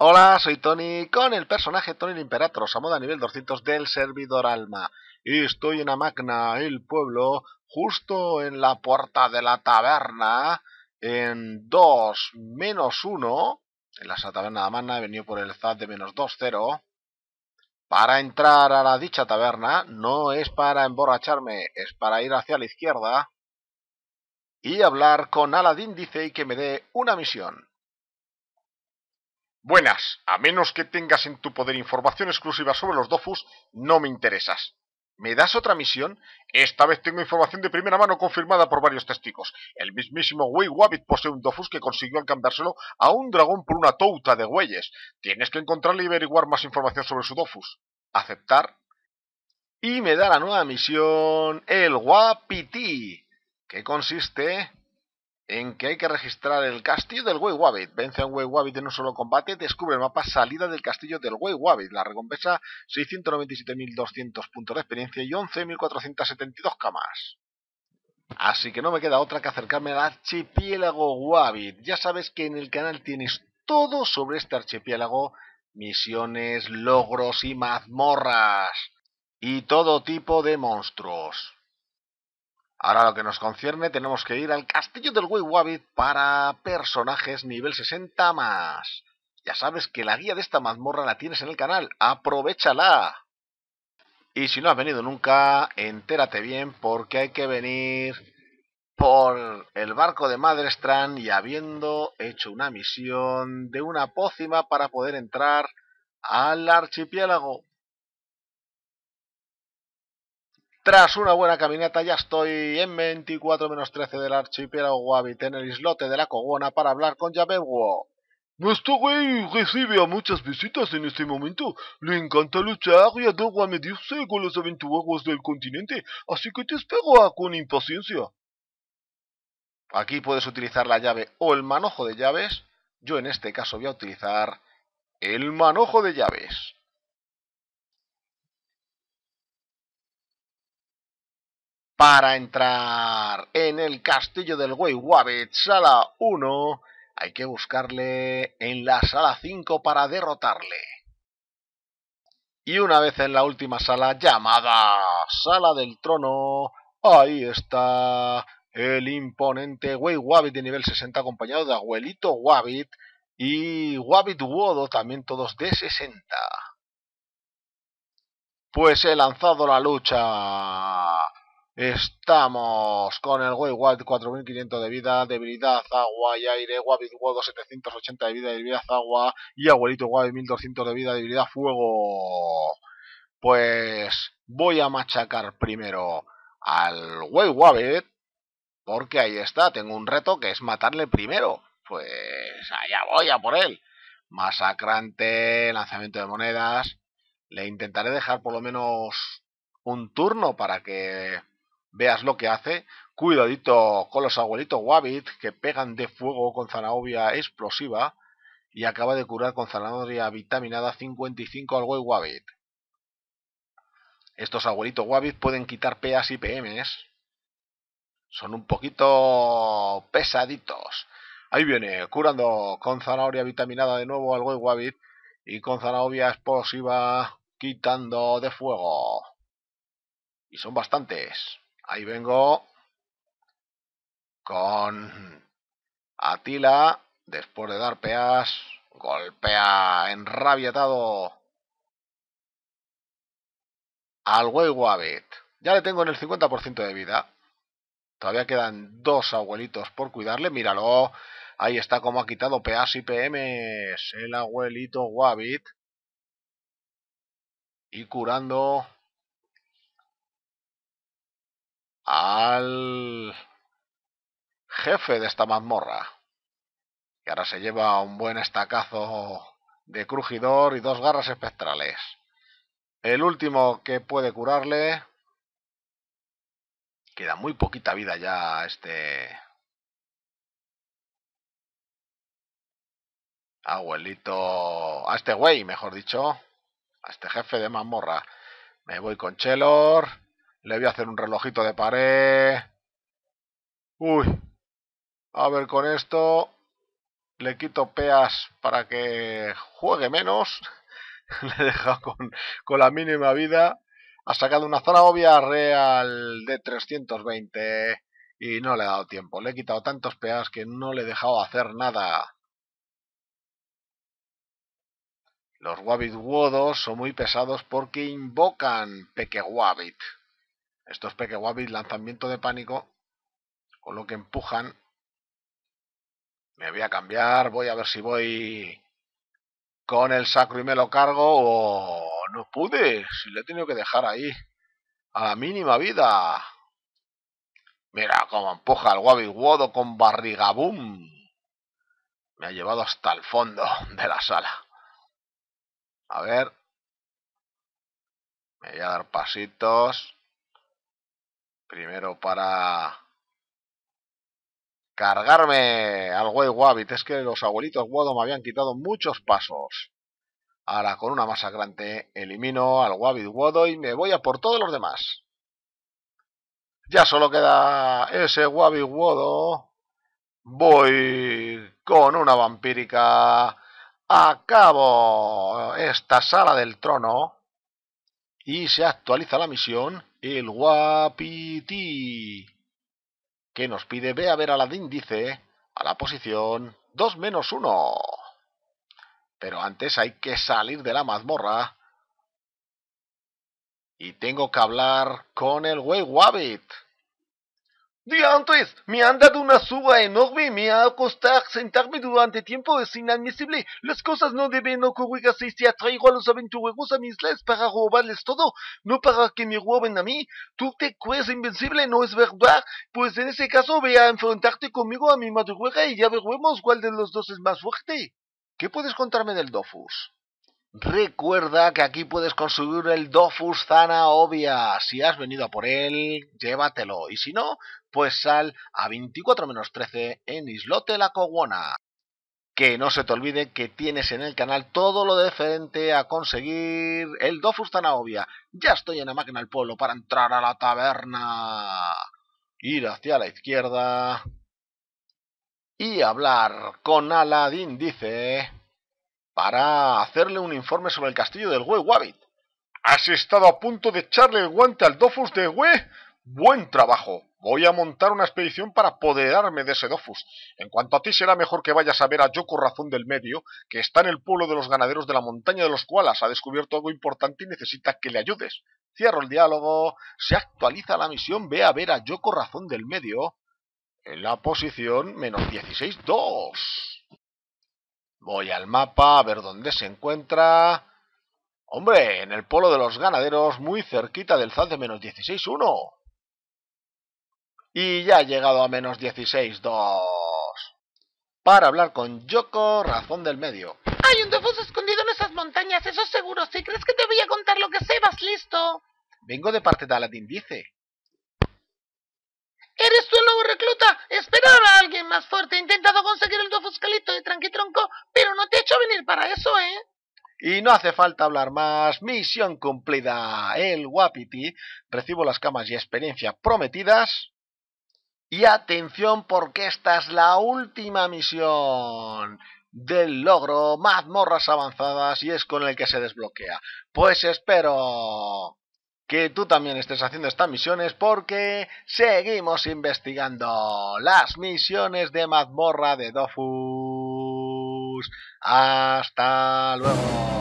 Hola, soy Tony con el personaje Tony el Imperator, a nivel 200 del servidor Alma. Y estoy en Amagna, el pueblo, justo en la puerta de la taberna, en 2 menos 1. En la taberna de Amagna he venido por el ZAD de menos 2, 0. Para entrar a la dicha taberna no es para emborracharme, es para ir hacia la izquierda y hablar con Aladín Dice y que me dé una misión. Buenas, a menos que tengas en tu poder información exclusiva sobre los Dofus, no me interesas. ¿Me das otra misión? Esta vez tengo información de primera mano confirmada por varios testigos. El mismísimo Wei Wabbit posee un Dofus que consiguió alcanzárselo a un dragón por una touta de güeyes. Tienes que encontrarle y averiguar más información sobre su Dofus. ¿Aceptar? Y me da la nueva misión, el Wapiti. que consiste en que hay que registrar el castillo del Way Wabbit. Vence a un Way Wabbit en un solo combate, descubre el mapa salida del castillo del Way Wabbit. La recompensa 697.200 puntos de experiencia y 11.472 camas. Así que no me queda otra que acercarme al archipiélago Wabbit. Ya sabes que en el canal tienes todo sobre este archipiélago, misiones, logros y mazmorras. Y todo tipo de monstruos. Ahora lo que nos concierne, tenemos que ir al castillo del Wigwabit para personajes nivel 60 más. Ya sabes que la guía de esta mazmorra la tienes en el canal, aprovechala. Y si no has venido nunca, entérate bien porque hay que venir por el barco de Madrestran y habiendo hecho una misión de una pócima para poder entrar al archipiélago. Tras una buena caminata ya estoy en 24-13 del archipiélago Guavit en el islote de la Cogona para hablar con Yabeguo. Nuestro rey recibe a muchas visitas en este momento. Le encanta luchar y adora medirse con los aventureros del continente, así que te espero con impaciencia. Aquí puedes utilizar la llave o el manojo de llaves. Yo en este caso voy a utilizar el manojo de llaves. Para entrar en el castillo del Wabbit, sala 1, hay que buscarle en la sala 5 para derrotarle. Y una vez en la última sala, llamada Sala del Trono, ahí está el imponente Wey Wabbit de nivel 60 acompañado de Abuelito Wabbit y Wabbit Wodo, también todos de 60. Pues he lanzado la lucha Estamos con el Wild 4500 de vida, debilidad agua y aire, Wabit 780 de vida, debilidad agua y Abuelito Wabbit 1200 de vida, debilidad fuego. Pues voy a machacar primero al Wabbit, porque ahí está, tengo un reto que es matarle primero. Pues allá voy a por él. Masacrante, lanzamiento de monedas. Le intentaré dejar por lo menos un turno para que veas lo que hace. Cuidadito con los abuelitos Wabbit que pegan de fuego con zanahoria explosiva y acaba de curar con zanahoria vitaminada 55 al Way Wabbit. Estos abuelitos Wabbit pueden quitar PAs y PMs. Son un poquito pesaditos. Ahí viene, curando con zanahoria vitaminada de nuevo al Way Wabbit y con zanahoria explosiva quitando de fuego. Y son bastantes. Ahí vengo con Atila, después de dar peas, golpea enrabietado al güey Ya le tengo en el 50% de vida. Todavía quedan dos abuelitos por cuidarle. Míralo. Ahí está como ha quitado peas y PMs el abuelito Wabbit. Y curando al jefe de esta mazmorra, que ahora se lleva un buen estacazo de crujidor y dos garras espectrales. El último que puede curarle... Queda muy poquita vida ya a este... Abuelito... A este güey, mejor dicho. A este jefe de mazmorra. Me voy con Chelor. Le voy a hacer un relojito de pared. Uy. A ver, con esto le quito peas para que juegue menos. le he dejado con, la mínima vida. Ha sacado una zona obvia real de 320 y no le he dado tiempo. Le he quitado tantos peas que no le he dejado hacer nada. Los Wabbit son muy pesados porque invocan Peque estos pequeguapis lanzamiento de pánico, con lo que empujan. Me voy a cambiar, voy a ver si voy con el sacro y me lo cargo o no pude, si le he tenido que dejar ahí a la mínima vida. Mira cómo empuja el guabi Wodo con barrigabum. Me ha llevado hasta el fondo de la sala. A ver. Me voy a dar pasitos. Primero para cargarme al Way Wabbit. Es que los abuelitos Wodo me habían quitado muchos pasos. Ahora con una masacrante elimino al Wabbit Wodo y me voy a por todos los demás. Ya solo queda ese Wabi Wodo. Voy con una vampírica. Acabo esta sala del trono. Y se actualiza la misión el guapiti, que nos pide ve a ver a la índice a la posición 2 menos 1. Pero antes hay que salir de la mazmorra. Y tengo que hablar con el Wey Día antes, me han dado una suba enorme me ha costado sentarme durante tiempo. Es inadmisible. Las cosas no deben ocurrir así. Si atraigo a los aventureros a mis islas para robarles todo, no para que me roben a mí. Tú te crees invencible, no es verdad. Pues en ese caso ve a enfrentarte conmigo a mi madrugada y ya veremos cuál de los dos es más fuerte. ¿Qué puedes contarme del Dofus? Recuerda que aquí puedes conseguir el Dofus Zana Si has venido a por él, llévatelo. Y si no, pues sal a 24-13 en Islote La Coguana. Que no se te olvide que tienes en el canal todo lo diferente a conseguir el Dofus Zana Ya estoy en la máquina del pueblo para entrar a la taberna. Ir hacia la izquierda. Y hablar con Aladín dice para hacerle un informe sobre el castillo del Güey Wabbit. ¿Has estado a punto de echarle el guante al Dofus de Güey? Buen trabajo. Voy a montar una expedición para apoderarme de ese Dofus. En cuanto a ti, será mejor que vayas a ver a Yoko Razón del Medio, que está en el pueblo de los ganaderos de la montaña de los Koalas. Ha descubierto algo importante y necesita que le ayudes. Cierro el diálogo. Se actualiza la misión. Ve a ver a Yoko Razón del Medio. En la posición menos 16-2. Voy al mapa a ver dónde se encuentra... Hombre, en el polo de los ganaderos, muy cerquita del ZAD de menos 16.1. Y ya ha llegado a menos 2. Para hablar con Yoko, razón del medio. Hay un defuso escondido en esas montañas, eso seguro. Si crees que te voy a contar lo que vas listo. Vengo de parte de Aladdin, dice. ¿Eres tú el nuevo recluta? Esperaba a alguien más fuerte. He intentado conseguir el dofuscalito de tronco, pero no te he hecho venir para eso, ¿eh? Y no hace falta hablar más. Misión cumplida. El guapiti. Recibo las camas y experiencia prometidas. Y atención porque esta es la última misión del logro mazmorras avanzadas y es con el que se desbloquea. Pues espero que tú también estés haciendo estas misiones porque seguimos investigando las misiones de mazmorra de Dofus. Hasta luego.